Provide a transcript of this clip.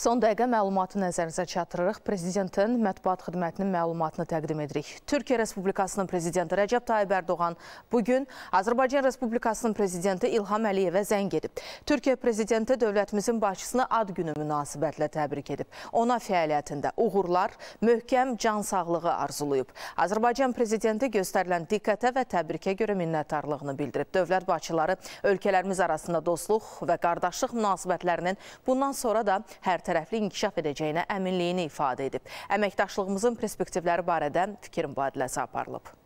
Son dəqiqə məlumatı nəzərinizə çatdırırıq. Prezidentin mətbuat xidmətinin məlumatını təqdim edirik. Türkiyə Respublikasının prezidenti Rəcəb Tayyib Ərdoğan bugün Azərbaycan Respublikasının prezidenti İlham Əliyevə zəng edib. Türkiyə prezidenti dövlətimizin başçısını ad günü münasibətlə təbrik edib. Ona fəaliyyətində uğurlar, möhkəm cansağlığı arzulayıb. Azərbaycan prezidenti göstərilən diqqətə və təbrikə görə minnətdarlığını bildirib. Dövlət başçıları ölkələrimiz arasında dostluq və qardaşlıq münasibətlərinin bundan sonra da hər tərəfdə tərəfli inkişaf edəcəyinə əminliyini ifadə edib. Əməkdaşlığımızın perspektivləri barədə fikir mübadiləsi aparılıb.